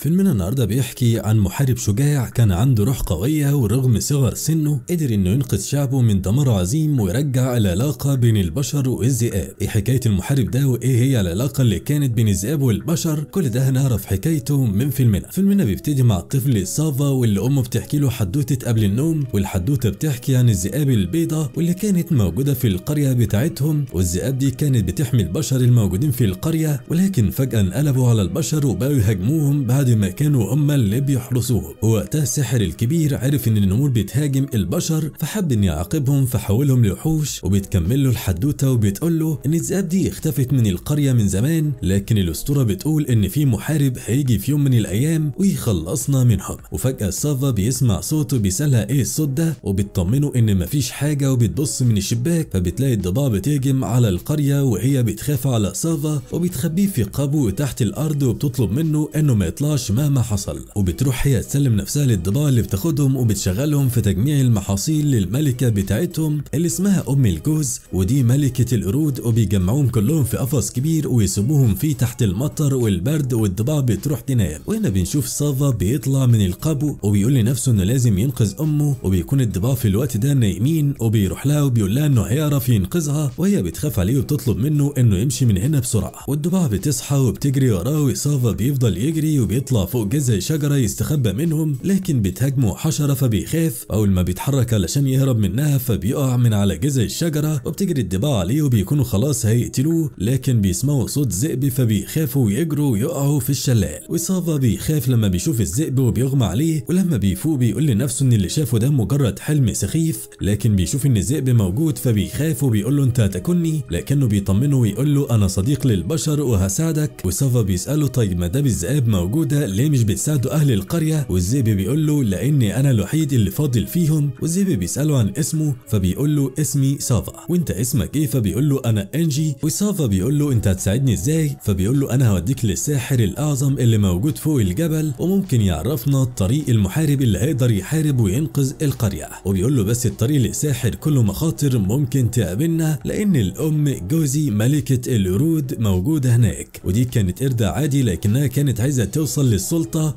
فيلمنا النهارده بيحكي عن محارب شجاع كان عنده روح قوية ورغم صغر سنه قدر انه ينقذ شعبه من دمار عظيم ويرجع العلاقة بين البشر والذئاب. ايه حكاية المحارب ده وايه هي العلاقة اللي كانت بين الذئاب والبشر؟ كل ده هنعرف حكايته من فيلمنا. فيلمنا بيبتدي مع الطفل صافا واللي امه بتحكي له حدوتة قبل النوم والحدوتة بتحكي عن الذئاب البيضاء واللي كانت موجودة في القرية بتاعتهم والذئاب دي كانت بتحمي البشر الموجودين في القرية ولكن فجأة انقلبوا على البشر وبقوا يهاجموهم بعد ما كانوا هم اللي بيحرسوه وقتها الساحر الكبير عرف ان النمور بتهاجم البشر فحب ان يعاقبهم فحولهم لوحوش وبتكمل له الحدوته وبتقول له ان الذئاب دي اختفت من القريه من زمان لكن الاسطوره بتقول ان في محارب هيجي في يوم من الايام ويخلصنا منهم وفجاه سافا بيسمع صوته بيسالها ايه الصوت ده وبتطمنه ان مفيش حاجه وبتبص من الشباك فبتلاقي الضباع بتهجم على القريه وهي بتخاف على سافا وبتخبيه في قبو تحت الارض وبتطلب منه انه ما يطلعش بترش مهما حصل وبتروح هي تسلم نفسها للضباع اللي بتاخدهم وبتشغلهم في تجميع المحاصيل للملكة بتاعتهم اللي اسمها أم الجوز ودي ملكة القرود وبيجمعوهم كلهم في قفص كبير ويسيبوهم فيه تحت المطر والبرد والضباع بتروح تنام وهنا بنشوف صافا بيطلع من القبو وبيقول لنفسه انه لازم ينقذ امه وبيكون الضباع في الوقت ده نايمين وبيروح لها وبيقول لها انه هيعرف ينقذها وهي بتخاف عليه وبتطلب منه انه يمشي من هنا بسرعه والضباع بتصحى وبتجري وراه وصافا بيفضل يجري وبي بيطلع فوق جذع شجرة يستخبى منهم لكن بتهاجمه حشرة فبيخاف أول ما بيتحرك علشان يهرب منها فبيقع من على جذع الشجرة وبتجري الضباع عليه وبيكونوا خلاص هيقتلوه لكن بيسمعوا صوت ذئب فبيخافوا ويجروا ويقعوا في الشلال وصافا بيخاف لما بيشوف الذئب وبيغمى عليه ولما بيفوق بيقول لنفسه ان اللي شافه ده مجرد حلم سخيف لكن بيشوف ان الذئب موجود فبيخاف وبيقول له انت هتاكلني لكنه بيطمنه ويقول له انا صديق للبشر وهساعدك وصافا بيساله طيب ما ده بالذئاب موجود السوداء ليه مش بتساعدوا أهل القرية والذئب بيقول له لأني أنا الوحيد اللي فاضل فيهم والذئب بيسأله عن اسمه فبيقول له اسمي سافا وأنت اسمك إيه فبيقول له أنا إنجي وسافا بيقول له أنت هتساعدني إزاي فبيقول له أنا هوديك للساحر الأعظم اللي موجود فوق الجبل وممكن يعرفنا الطريق المحارب اللي هيقدر يحارب وينقذ القرية وبيقول له بس الطريق للساحر كله مخاطر ممكن تقابلنا لأن الأم جوزي ملكة الورود موجودة هناك ودي كانت قردة عادي لكنها كانت عايزة توصل وصل للسلطة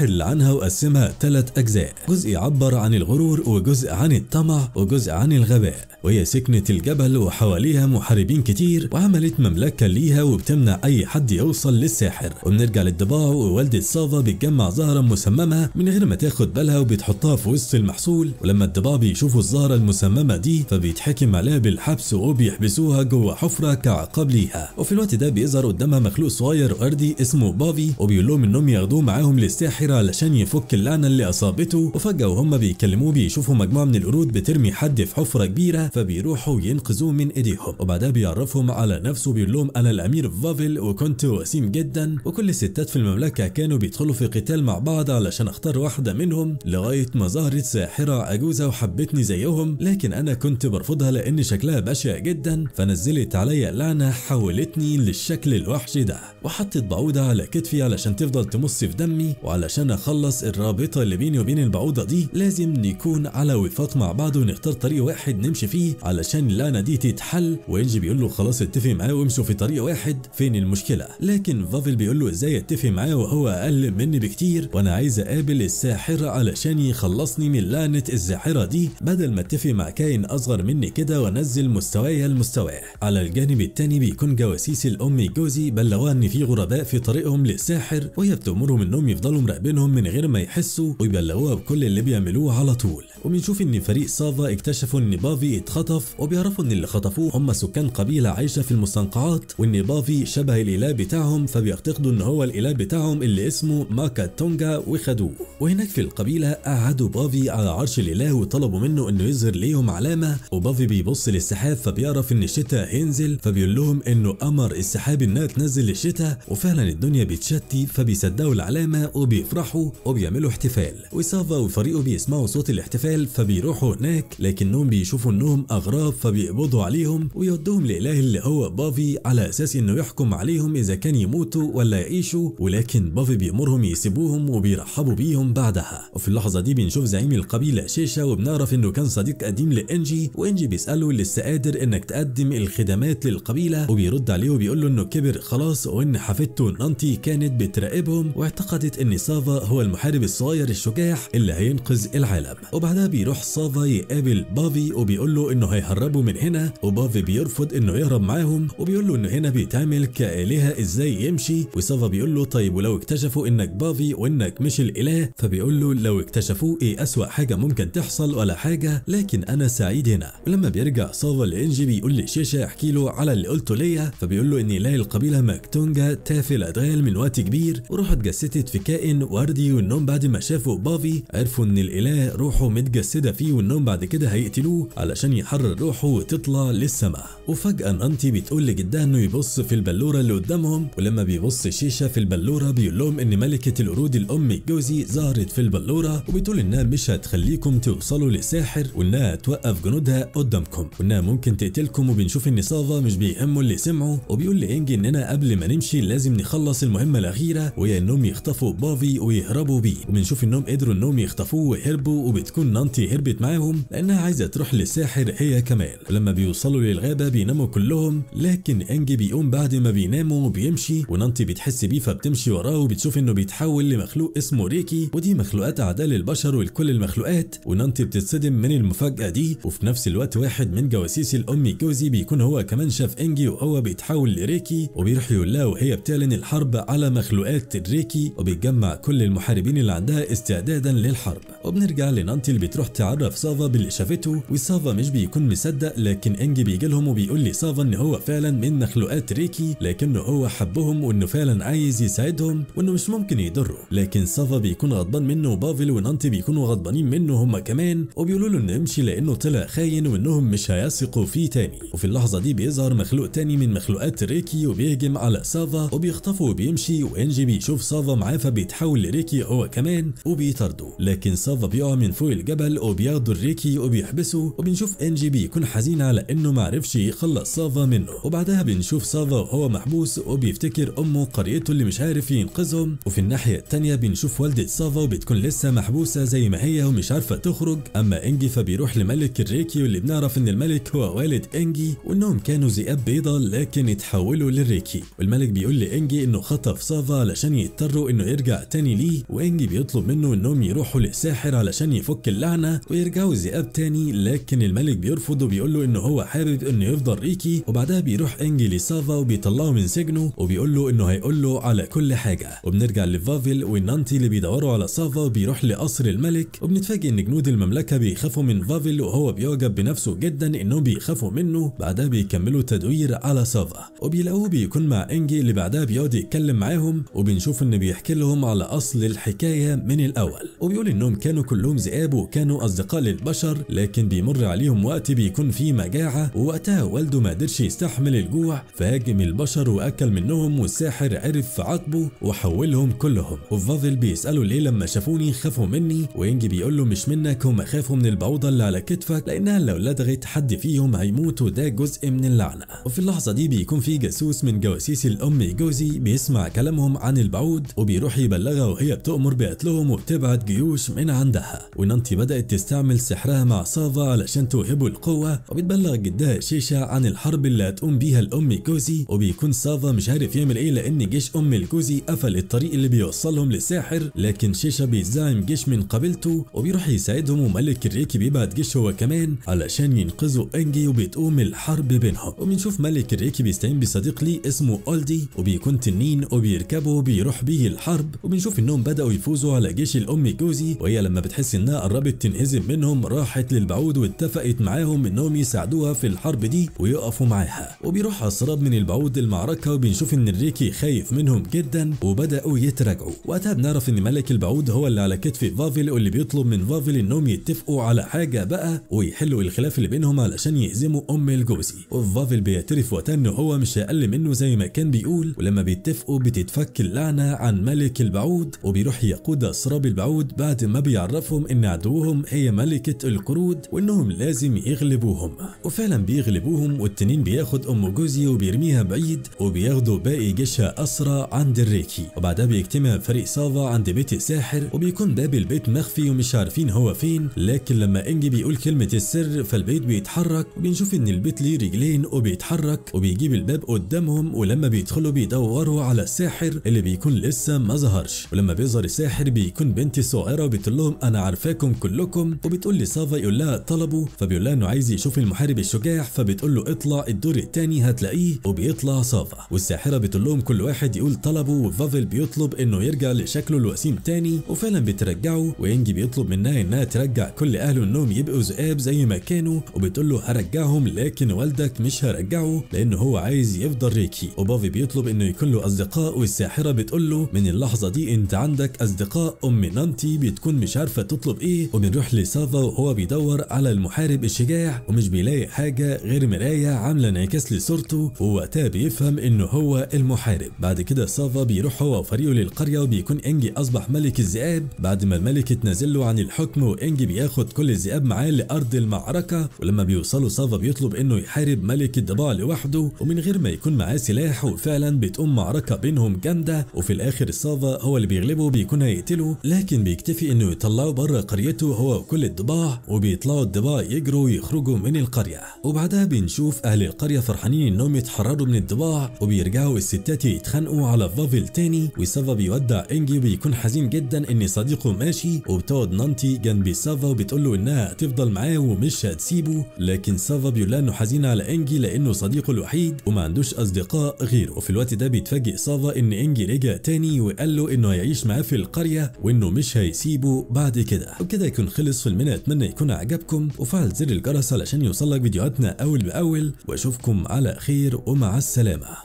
اللي عنها وقسمها ثلاث أجزاء جزء يعبر عن الغرور وجزء عن الطمع وجزء عن الغباء وهي سكنة الجبل وحواليها محاربين كتير وعملت مملكة ليها وبتمنع أي حد يوصل للساحر وبنرجع للضباع ووالدة صافا بتجمع زهرة مسممة من غير ما تاخد بالها وبتحطها في وسط المحصول ولما الضباع بيشوفوا الزهرة المسممة دي فبيتحكم عليها بالحبس وبيحبسوها جوه حفرة كعقاب ليها وفي الوقت ده بيظهر قدامها مخلوق صغير وردي اسمه بافي وبيقول لهم إنهم انهم ياخدوه معاهم للساحره علشان يفك اللعنه اللي اصابته وفجاه وهم بيكلموه بيشوفوا مجموعه من القرود بترمي حد في حفره كبيره فبيروحوا ينقذوه من ايديهم وبعدها بيعرفهم على نفسه بيقول لهم انا الامير فافل وكنت وسيم جدا وكل الستات في المملكه كانوا بيدخلوا في قتال مع بعض علشان اختار واحده منهم لغايه ما ظهرت ساحره عجوزه وحبتني زيهم لكن انا كنت برفضها لان شكلها بشع جدا فنزلت عليا لعنه حولتني للشكل الوحش ده وحطت بعوضه على كتفي علشان تفضل تمص في دمي وعلشان اخلص الرابطه اللي بيني وبين البعوضه دي لازم نكون على وفاق مع بعض ونختار طريق واحد نمشي فيه علشان اللعنه دي تتحل وانجي بيقول له خلاص اتفق معاه وامشوا في طريق واحد فين المشكله لكن فافل بيقول له ازاي اتفق معاه وهو اقل مني بكتير وانا عايز اقابل الساحره علشان يخلصني من لعنه الساحره دي بدل ما اتفق مع كائن اصغر مني كده وانزل مستوايا لمستواه على الجانب الثاني بيكون جواسيس الام جوزي بلغوها ان في غرباء في طريقهم للساحر وهي بتأمرهم انهم يفضلوا مراقبينهم من غير ما يحسوا ويبلغوها بكل اللي بيعملوه على طول وبنشوف ان فريق سافا اكتشفوا ان بافي اتخطف وبيعرفوا ان اللي خطفوه هم سكان قبيلة عايشة في المستنقعات وان بافي شبه الاله بتاعهم فبيعتقدوا ان هو الاله بتاعهم اللي اسمه ماكا تونجا وخدوه وهناك في القبيلة قعدوا بافي على عرش الاله وطلبوا منه انه يظهر ليهم علامة وبافي بيبص للسحاب فبيعرف ان الشتاء هينزل فبيقول لهم انه امر السحاب انها تنزل الشتاء وفعلا الدنيا بتشتي فبيصدقوا بيودعوا العلامه وبيفرحوا وبيعملوا احتفال وسافا وفريقه بيسمعوا صوت الاحتفال فبيروحوا هناك لكنهم بيشوفوا انهم اغراب فبيقبضوا عليهم ويودوهم لاله اللي هو بافي على اساس انه يحكم عليهم اذا كان يموتوا ولا يعيشوا ولكن بافي بيأمرهم يسيبوهم وبيرحبوا بيهم بعدها وفي اللحظه دي بنشوف زعيم القبيله شيشة وبنعرف انه كان صديق قديم لانجي وانجي بيساله لسه قادر انك تقدم الخدمات للقبيله وبيرد عليه وبيقول له انه كبر خلاص وان حفيدته نانتي كانت بتراقبهم اليوم واعتقدت ان سافا هو المحارب الصغير الشجاع اللي هينقذ العالم وبعدها بيروح سافا يقابل بافي وبيقول له انه هيهربوا من هنا وبافي بيرفض انه يهرب معاهم وبيقول له انه هنا بيتعامل كآلهة ازاي يمشي وسافا بيقول له طيب ولو اكتشفوا انك بافي وانك مش الاله فبيقول له لو اكتشفوه ايه اسوأ حاجة ممكن تحصل ولا حاجة لكن انا سعيد هنا ولما بيرجع سافا لانجي بيقول لشيشة احكي له على اللي قلته ليا فبيقول له ان اله القبيلة ماكتونجا تافل ادغال من وقت كبير روحه اتجسدت في كائن وردي وانهم بعد ما شافوا بافي عرفوا ان الاله روحه متجسده فيه وانهم بعد كده هيقتلوه علشان يحرر روحه وتطلع للسماء وفجاه نانتي بتقول لجدها انه يبص في البلوره اللي قدامهم ولما بيبص شيشه في البلوره بيقول لهم ان ملكه القرود الام جوزي ظهرت في البلوره وبتقول انها مش هتخليكم توصلوا لساحر وانها توقف جنودها قدامكم وانها ممكن تقتلكم وبنشوف ان صافا مش بيهمه اللي سمعه وبيقول لانجي اننا قبل ما نمشي لازم نخلص المهمه الاخيره وهي انهم يخطفوا بافي ويهربوا بيه وبنشوف انهم قدروا انهم يخطفوه وهربوا وبتكون نانتي هربت معاهم لانها عايزه تروح للساحر هي كمان ولما بيوصلوا للغابه بيناموا كلهم لكن انجي بيقوم بعد ما بيناموا وبيمشي ونانتي بتحس بيه فبتمشي وراه وبتشوف انه بيتحول لمخلوق اسمه ريكي ودي مخلوقات اعداء للبشر ولكل المخلوقات ونانتي بتتصدم من المفاجاه دي وفي نفس الوقت واحد من جواسيس الام جوزي بيكون هو كمان شاف انجي وهو بيتحول لريكي وبيروح يقول لها وهي بتعلن الحرب على مخلوقات الريكي وبيتجمع كل المحاربين اللي عندها استعدادا للحرب وبنرجع لنانتي اللي بتروح تعرف سافا باللي شافته وسافا مش بيكون مصدق لكن انجي بيجي لهم وبيقول لسافا ان هو فعلا من مخلوقات ريكي لكنه هو حبهم وانه فعلا عايز يساعدهم وانه مش ممكن يضره لكن سافا بيكون غضبان منه وبافل ونانتي بيكونوا غضبانين منه هما كمان وبيقولوا له انه يمشي لانه طلع خاين وانهم مش هيثقوا فيه تاني وفي اللحظه دي بيظهر مخلوق تاني من مخلوقات ريكي وبيهجم على سافا وبيخطفه وبيمشي وانجي بيشوف بيشوف سافا معاه فبيتحول لريكي هو كمان وبيطرده لكن سافا بيقع من فوق الجبل وبياخدوا الريكي وبيحبسه وبنشوف انجي بيكون حزين على انه ما عرفش يخلص سافا منه وبعدها بنشوف سافا وهو محبوس وبيفتكر امه وقريته اللي مش عارف ينقذهم وفي الناحيه الثانيه بنشوف والده سافا وبتكون لسه محبوسه زي ما هي ومش عارفه تخرج اما انجي فبيروح لملك الريكي واللي بنعرف ان الملك هو والد انجي وانهم كانوا ذئاب بيضه لكن اتحولوا للريكي والملك بيقول لانجي انه خطف سافا علشان يضطروا انه يرجع تاني ليه وانجي بيطلب منه انهم يروحوا للساحر علشان يفك اللعنه ويرجعوا ذئاب تاني لكن الملك بيرفض وبيقول له انه هو حابب انه يفضل ريكي وبعدها بيروح انجي لسافا وبيطلعه من سجنه وبيقول له انه هيقول له على كل حاجه وبنرجع لفافل والنانتي اللي بيدوروا على سافا وبيروح لقصر الملك وبنتفاجئ ان جنود المملكه بيخافوا من فافل وهو بيعجب بنفسه جدا انهم بيخافوا منه بعدها بيكملوا تدوير على سافا وبيلاقوه بيكون مع انجي اللي بعدها بيقعد يتكلم معاهم وبنشوف بنشوف انه بيحكي لهم على اصل الحكايه من الاول وبيقول انهم كانوا كلهم ذئاب وكانوا اصدقاء للبشر لكن بيمر عليهم وقت بيكون فيه مجاعه ووقتها والده ما قدرش يستحمل الجوع فهاجم البشر واكل منهم والساحر عرف عقبه وحولهم كلهم وفاضل بيسالوا ليه لما شافوني خافوا مني وينجي بيقول له مش منك هم خافوا من البعوضة اللي على كتفك لانها لو لدغت حد فيهم هيموت وده جزء من اللعنه وفي اللحظه دي بيكون في جاسوس من جواسيس الام جوزي بيسمع كلامهم عن البعوضة بتعود وبيروح يبلغها وهي بتأمر بقتلهم وبتبعت جيوش من عندها ونانتي بدأت تستعمل سحرها مع صافا علشان توهبه القوة وبتبلغ جدها شيشة عن الحرب اللي هتقوم بيها الأم كوزي وبيكون صافا مش عارف يعمل ايه لأن جيش أم الكوزي قفل الطريق اللي بيوصلهم للساحر لكن شيشة بيزعم جيش من قبيلته وبيروح يساعدهم وملك الريكي بيبعت جيش هو كمان علشان ينقذوا انجي وبتقوم الحرب بينهم وبنشوف ملك الريكي بيستعين بصديق ليه اسمه أولدي وبيكون تنين وبيركبه وبيروح تروح بيه الحرب وبنشوف انهم بداوا يفوزوا على جيش الام جوزي وهي لما بتحس انها قربت تنهزم منهم راحت للبعوض واتفقت معاهم انهم يساعدوها في الحرب دي ويقفوا معاها وبيروح اسراب من البعوض للمعركه وبنشوف ان الريكي خايف منهم جدا وبداوا يتراجعوا وقتها بنعرف ان ملك البعوض هو اللي على كتف فافل واللي بيطلب من فافل انهم يتفقوا على حاجه بقى ويحلوا الخلاف اللي بينهم علشان يهزموا ام الجوزي وفافل بيعترف وقتها ان هو مش اقل منه زي ما كان بيقول ولما بيتفقوا بتتفك اللعنه عن ملك البعوض وبيروح يقود أسراب البعوض بعد ما بيعرفهم إن عدوهم هي ملكة القرود وإنهم لازم يغلبوهم وفعلا بيغلبوهم والتنين بياخد أم جوزي وبيرميها بعيد وبياخدوا باقي جيشها أسرى عند الريكي وبعدها بيجتمع فريق سافا عند بيت الساحر وبيكون باب البيت مخفي ومش عارفين هو فين لكن لما إنجي بيقول كلمة السر فالبيت بيتحرك وبنشوف إن البيت ليه رجلين وبيتحرك وبيجيب الباب قدامهم ولما بيدخلوا بيدوروا على الساحر اللي بيكون بيكون لسه ما ظهرش ولما بيظهر الساحر بيكون بنت صغيره وبتقول لهم انا عارفاكم كلكم وبتقول لسافا يقول لها طلبه فبيقول لها انه عايز يشوف المحارب الشجاع فبتقول له اطلع الدور الثاني هتلاقيه وبيطلع صافا والساحره بتقول لهم كل واحد يقول طلبه وفافل بيطلب انه يرجع لشكله الوسيم ثاني وفعلا بترجعه وينجي بيطلب منها انها ترجع كل اهله انهم يبقوا ذئاب زي ما كانوا وبتقول له هرجعهم لكن والدك مش هرجعه لانه هو عايز يفضل ريكي وبافي بيطلب انه يكون له اصدقاء والساحره بتقول بتقول له من اللحظه دي انت عندك اصدقاء ام نانتي بتكون مش عارفه تطلب ايه وبنروح لسافا وهو بيدور على المحارب الشجاع ومش بيلاقي حاجه غير مرايه عامله انعكاس لصورته ووقتها بيفهم انه هو المحارب بعد كده سافا بيروح هو وفريقه للقريه وبيكون انجي اصبح ملك الذئاب بعد ما الملك اتنازل له عن الحكم وانجي بياخد كل الذئاب معاه لارض المعركه ولما بيوصلوا سافا بيطلب انه يحارب ملك الضباع لوحده ومن غير ما يكون معاه سلاح وفعلا بتقوم معركه بينهم جامده وفي الاخر السافا هو اللي بيغلبه بيكون هيقتله لكن بيكتفي انه يطلعه بره قريته هو وكل الضباع وبيطلعوا الضباع يجروا ويخرجوا من القريه وبعدها بنشوف اهل القريه فرحانين انهم يتحرروا من الضباع وبيرجعوا الستات يتخانقوا على فافل تاني وسافا بيودع انجي وبيكون حزين جدا ان صديقه ماشي وبتقعد نانتي جنب سافا وبتقول له انها هتفضل معاه ومش هتسيبه لكن سافا بيقول انه حزين على انجي لانه صديقه الوحيد وما عندوش اصدقاء غيره وفي الوقت ده بيتفاجئ سافا ان انجي رجع تاني وقال له انه هيعيش معاه في القرية وانه مش هيسيبه بعد كده وبكده يكون خلص فيلمنا اتمنى يكون عجبكم وفعل زر الجرس علشان يوصلك فيديوهاتنا اول باول واشوفكم على خير ومع السلامة